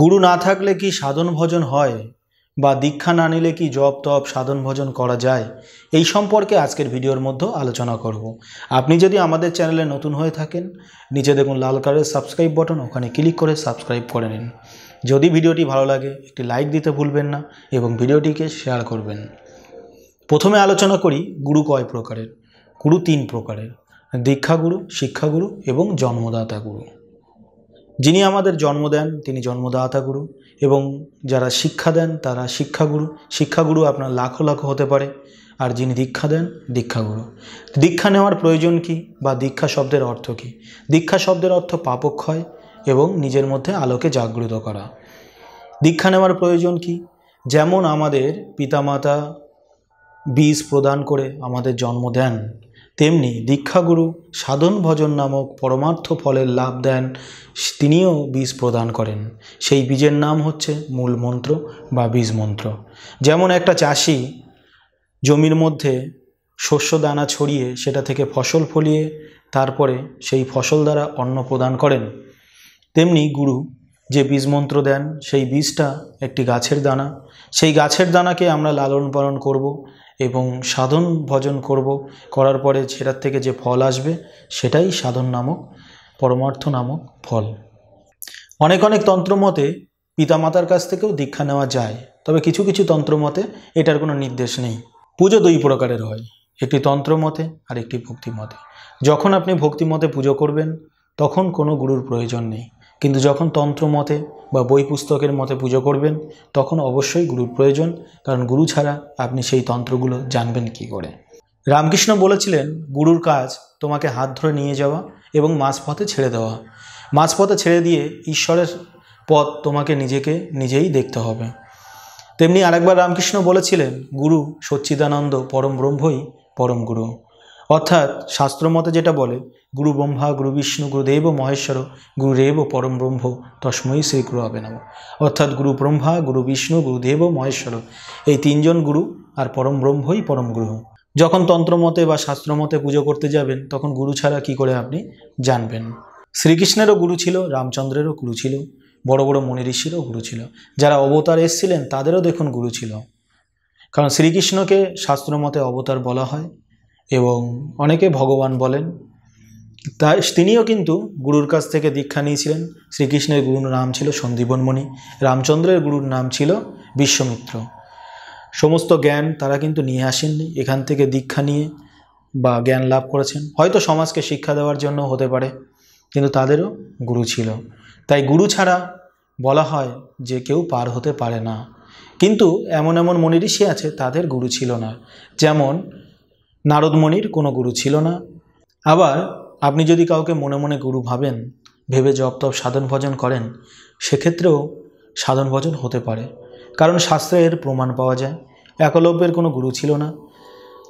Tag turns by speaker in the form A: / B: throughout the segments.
A: গুরু না থাকলে কি সাধন ভজন হয় বা দীক্ষা না নিলে কি জপ তপ সাধন ভজন করা যায় এই সম্পর্কে আজকের ভিডিওর মধ্যে আলোচনা করব। আপনি যদি আমাদের চ্যানেলে নতুন হয়ে থাকেন নিচে দেখুন লাল কালারের সাবস্ক্রাইব বাটন ওখানে ক্লিক করে সাবস্ক্রাইব করে নিন যদি ভিডিওটি ভালো লাগে একটি লাইক দিতে ভুলবেন না এবং ভিডিওটিকে শেয়ার করবেন প্রথমে আলোচনা করি গুরু কয় প্রকারের গুরু তিন প্রকারের দীক্ষাগুরু শিক্ষাগুরু এবং জন্মদাতা গুরু যিনি আমাদের জন্ম দেন তিনি জন্মদাতা গুরু এবং যারা শিক্ষা দেন তারা শিক্ষাগুরু শিক্ষাগুরু আপনার লাখো লাখো হতে পারে আর যিনি দীক্ষা দেন দীক্ষাগুরু দীক্ষা নেওয়ার প্রয়োজন কি বা দীক্ষা শব্দের অর্থ কি দীক্ষা শব্দের অর্থ পাপক্ষয় এবং নিজের মধ্যে আলোকে জাগ্রত করা দীক্ষা নেওয়ার প্রয়োজন কি যেমন আমাদের পিতামাতা বীজ প্রদান করে আমাদের জন্ম দেন তেমনি দীক্ষাগুরু সাধন ভজন নামক পরমার্থ ফলের লাভ দেন তিনিও বীজ প্রদান করেন সেই বীজের নাম হচ্ছে মূল মন্ত্র বা বীজ মন্ত্র যেমন একটা চাষি জমির মধ্যে শস্য দানা ছড়িয়ে সেটা থেকে ফসল ফলিয়ে তারপরে সেই ফসল দ্বারা অন্ন প্রদান করেন তেমনি গুরু যে বীজ মন্ত্র দেন সেই বীজটা একটি গাছের দানা সেই গাছের দানাকে আমরা লালন পালন করব এবং সাধন ভজন করব করার পরে সেটার থেকে যে ফল আসবে সেটাই সাধন নামক পরমার্থ নামক ফল অনেক অনেক তন্ত্রমতে পিতামাতার কাছ থেকেও দীক্ষা নেওয়া যায় তবে কিছু কিছু তন্ত্রমতে এটার কোনো নির্দেশ নেই পুজো দুই প্রকারের হয় একটি তন্ত্রমতে আর একটি ভক্তিমতে যখন আপনি ভক্তিমতে পুজো করবেন তখন কোনো গুরুর প্রয়োজন নেই কিন্তু যখন তন্ত্র মতে বা বই পুস্তকের মতে পুজো করবেন তখন অবশ্যই গুরুর প্রয়োজন কারণ গুরু ছাড়া আপনি সেই তন্ত্রগুলো জানবেন কি করে রামকৃষ্ণ বলেছিলেন গুরুর কাজ তোমাকে হাত ধরে নিয়ে যাওয়া এবং মাঝপথে ছেড়ে দেওয়া মাঝপথে ছেড়ে দিয়ে ঈশ্বরের পথ তোমাকে নিজেকে নিজেই দেখতে হবে তেমনি আরেকবার রামকৃষ্ণ বলেছিলেন গুরু সচ্চিদানন্দ পরম ব্রহ্মই পরম গুরু অর্থাৎ শাস্ত্রমতে যেটা বলে গুরু ব্রহ্মা গুরু বিষ্ণু গুরুদেব মহেশ্বর গুরুদেব পরম ব্রহ্ম তসময়ী শ্রী গুরু হবে নাম অর্থাৎ গুরু ব্রহ্মা গুরু বিষ্ণু গুরুদেব মহেশ্বর এই তিনজন গুরু আর পরম ব্রহ্মই পরম গুরু যখন তন্ত্রমতে বা শাস্ত্রমতে পুজো করতে যাবেন তখন গুরু ছাড়া কি করে আপনি জানবেন শ্রীকৃষ্ণেরও গুরু ছিল রামচন্দ্রেরও গুরু ছিল বড় বড় মনি ঋষিরও গুরু ছিল যারা অবতার এসছিলেন তাদেরও দেখুন গুরু ছিল কারণ শ্রীকৃষ্ণকে শাস্ত্রমতে অবতার বলা হয় এবং অনেকে ভগবান বলেন তাই তিনিও কিন্তু গুরুর কাছ থেকে দীক্ষা নিয়েছিলেন শ্রীকৃষ্ণের গুরুর নাম ছিল সন্দীপনমণি রামচন্দ্রের গুরুর নাম ছিল বিশ্বমিত্র সমস্ত জ্ঞান তারা কিন্তু নিয়ে আসেননি এখান থেকে দীক্ষা নিয়ে বা জ্ঞান লাভ করেছেন হয়তো সমাজকে শিক্ষা দেওয়ার জন্য হতে পারে কিন্তু তাদেরও গুরু ছিল তাই গুরু ছাড়া বলা হয় যে কেউ পার হতে পারে না কিন্তু এমন এমন মনিরিষি আছে তাদের গুরু ছিল না যেমন নারদমণির কোনো গুরু ছিল না আবার আপনি যদি কাউকে মনে মনে গুরু ভাবেন ভেবে জপ তপ সাধন ভজন করেন সেক্ষেত্রেও সাধন ভজন হতে পারে কারণ শাস্ত্রে এর প্রমাণ পাওয়া যায় একলব্যের কোনো গুরু ছিল না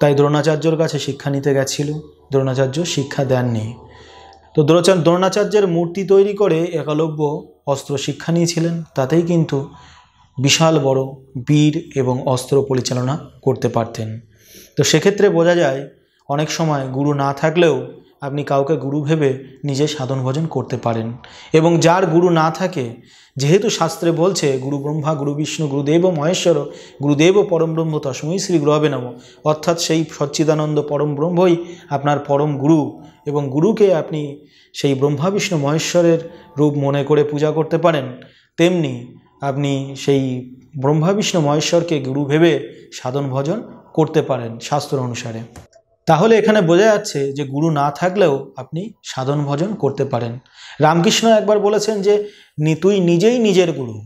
A: তাই দ্রোণাচার্যর কাছে শিক্ষা নিতে গেছিল দ্রোণাচার্য শিক্ষা দেননি তো দ্রোচার দ্রোণাচার্যের মূর্তি তৈরি করে একলব্য অস্ত্র শিক্ষা নিয়েছিলেন তাতেই কিন্তু বিশাল বড় বীর এবং অস্ত্র পরিচালনা করতে পারতেন তো সেক্ষেত্রে বোঝা যায় অনেক সময় গুরু না থাকলেও আপনি কাউকে গুরু ভেবে নিজে সাধন ভজন করতে পারেন এবং যার গুরু না থাকে যেহেতু শাস্ত্রে বলছে গুরু ব্রহ্মা গুরু বিষ্ণু গুরুদেব মহেশ্বর গুরুদেব পরম ব্রহ্ম তসময়ী শ্রী গ্রহবে নাম অর্থাৎ সেই সচ্চিদানন্দ পরম ব্রহ্মই আপনার পরম গুরু এবং গুরুকে আপনি সেই ব্রহ্মা বিষ্ণু মহেশ্বরের রূপ মনে করে পূজা করতে পারেন তেমনি আপনি সেই ব্রহ্মা বিষ্ণু মহেশ্বরকে গুরু ভেবে সাধন ভজন করতে পারেন শাস্ত্র অনুসারে তাহলে এখানে বোঝা যাচ্ছে যে গুরু না থাকলেও আপনি সাধন ভজন করতে পারেন রামকৃষ্ণ একবার বলেছেন যে তুই নিজেই নিজের গুরু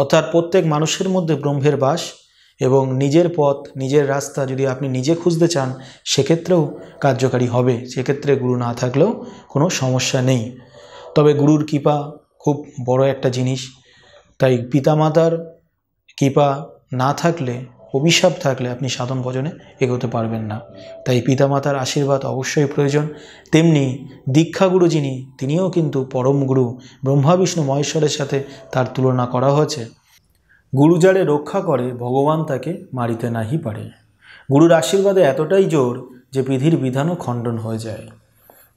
A: অর্থাৎ প্রত্যেক মানুষের মধ্যে ব্রহ্মের বাস এবং নিজের পথ নিজের রাস্তা যদি আপনি নিজে খুঁজতে চান সেক্ষেত্রেও কার্যকারী হবে সেক্ষেত্রে গুরু না থাকলেও কোনো সমস্যা নেই তবে গুরুর কৃপা খুব বড় একটা জিনিস তাই পিতামাতার কৃপা না থাকলে অভিশাপ থাকলে আপনি সাধন ভজনে এগোতে পারবেন না তাই পিতামাতার আশীর্বাদ অবশ্যই প্রয়োজন তেমনি দীক্ষাগুরু যিনি তিনিও কিন্তু পরম গুরু ব্রহ্মা বিষ্ণু মহেশ্বরের সাথে তার তুলনা করা হয়েছে গুরু যারে রক্ষা করে ভগবান তাকে মারিতে নাহি পারে গুরুর আশীর্বাদে এতটাই জোর যে বিধির বিধানও খণ্ডন হয়ে যায়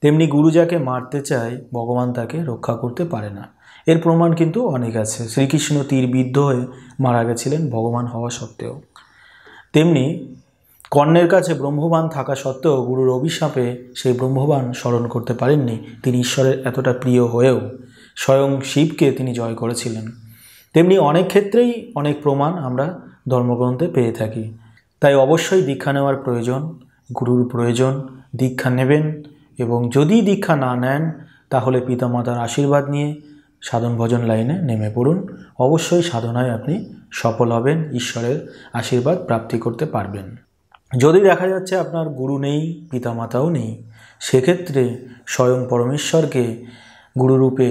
A: তেমনি গুরু যাকে মারতে চায় ভগবান তাকে রক্ষা করতে পারে না এর প্রমাণ কিন্তু অনেক আছে শ্রীকৃষ্ণ তীর বিদ্ধ হয়ে মারা গেছিলেন ভগবান হওয়া সত্ত্বেও তেমনি কর্ণের কাছে ব্রহ্মবান থাকা সত্ত্বেও গুরুর অভিশাপে সেই ব্রহ্মবান স্মরণ করতে পারেননি তিনি ঈশ্বরের এতটা প্রিয় হয়েও স্বয়ং শিবকে তিনি জয় করেছিলেন তেমনি অনেক ক্ষেত্রেই অনেক প্রমাণ আমরা ধর্মগ্রন্থে পেয়ে থাকি তাই অবশ্যই দীক্ষা নেওয়ার প্রয়োজন গুরুর প্রয়োজন দীক্ষা নেবেন এবং যদি দীক্ষা না নেন তাহলে পিতামাতার আশীর্বাদ নিয়ে সাধন ভজন লাইনে নেমে পড়ুন অবশ্যই সাধনায় আপনি সফল হবেন ঈশ্বরের আশীর্বাদ প্রাপ্তি করতে পারবেন যদি দেখা যাচ্ছে আপনার গুরু নেই পিতামাতাও নেই সেক্ষেত্রে স্বয়ং পরমেশ্বরকে গুরুরূপে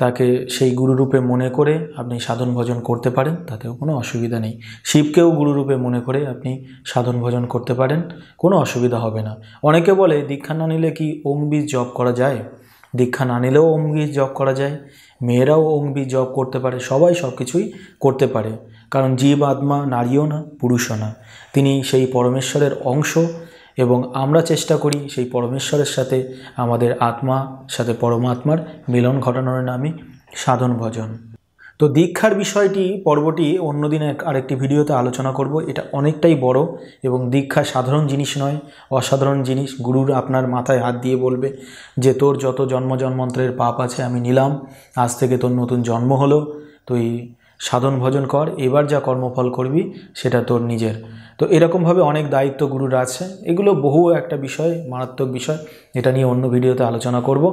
A: তাকে সেই গুরুরূপে মনে করে আপনি সাধন ভজন করতে পারেন তাতেও কোনো অসুবিধা নেই শিবকেও গুরুরূপে মনে করে আপনি সাধন ভজন করতে পারেন কোনো অসুবিধা হবে না অনেকে বলে দীক্ষা না নিলে কি ওম বীজ জপ করা যায় দীক্ষা না নিলেও ওম বীজ করা যায় মেয়েরাও ওম বীজ করতে পারে সবাই সব কিছুই করতে পারে কারণ জীব আত্মা নারীও না পুরুষও না তিনি সেই পরমেশ্বরের অংশ এবং আমরা চেষ্টা করি সেই পরমেশ্বরের সাথে আমাদের আত্মা সাথে পরমাত্মার মিলন ঘটানোর নামই সাধন ভজন তো দীক্ষার বিষয়টি পর্বটি অন্যদিন আরেকটি ভিডিওতে আলোচনা করব এটা অনেকটাই বড় এবং দীক্ষা সাধারণ জিনিস নয় অসাধারণ জিনিস গুরুর আপনার মাথায় হাত দিয়ে বলবে যে তোর যত জন্মজন্মন্ত্রের পাপ আছে আমি নিলাম আজ থেকে তোর নতুন জন্ম হলো তুই সাধন ভজন কর এবার যা কর্মফল করবি সেটা তোর নিজের তো এরকমভাবে অনেক দায়িত্ব গুরুর আছে এগুলো বহু একটা বিষয় মারাত্মক বিষয় এটা নিয়ে অন্য ভিডিওতে আলোচনা করব